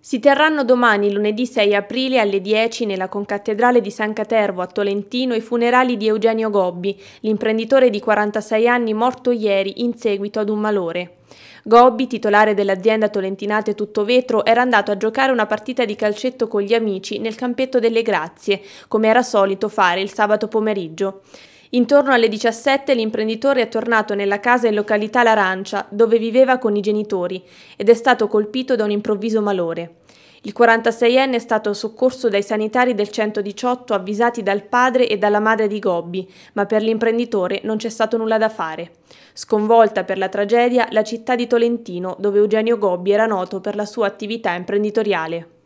si terranno domani, lunedì 6 aprile, alle 10 nella concattedrale di San Catervo a Tolentino i funerali di Eugenio Gobbi, l'imprenditore di 46 anni morto ieri in seguito ad un malore. Gobbi, titolare dell'azienda Tolentinate Tutto Vetro, era andato a giocare una partita di calcetto con gli amici nel campetto delle Grazie, come era solito fare il sabato pomeriggio. Intorno alle 17 l'imprenditore è tornato nella casa in località L'Arancia, dove viveva con i genitori, ed è stato colpito da un improvviso malore. Il 46enne è stato soccorso dai sanitari del 118 avvisati dal padre e dalla madre di Gobbi, ma per l'imprenditore non c'è stato nulla da fare. Sconvolta per la tragedia la città di Tolentino, dove Eugenio Gobbi era noto per la sua attività imprenditoriale.